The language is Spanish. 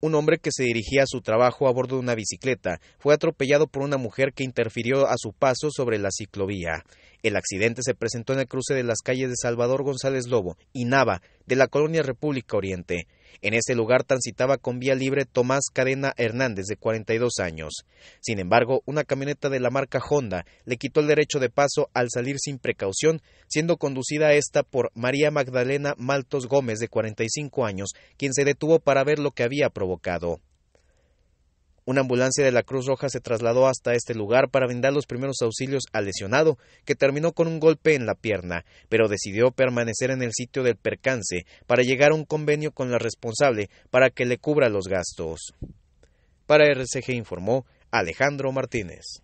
Un hombre que se dirigía a su trabajo a bordo de una bicicleta fue atropellado por una mujer que interfirió a su paso sobre la ciclovía. El accidente se presentó en el cruce de las calles de Salvador González Lobo y Nava, de la colonia República Oriente. En ese lugar transitaba con vía libre Tomás Cadena Hernández, de 42 años. Sin embargo, una camioneta de la marca Honda le quitó el derecho de paso al salir sin precaución, siendo conducida esta por María Magdalena Maltos Gómez, de 45 años, quien se detuvo para ver lo que había provocado. Una ambulancia de la Cruz Roja se trasladó hasta este lugar para brindar los primeros auxilios al lesionado, que terminó con un golpe en la pierna, pero decidió permanecer en el sitio del percance para llegar a un convenio con la responsable para que le cubra los gastos. Para RCG informó Alejandro Martínez.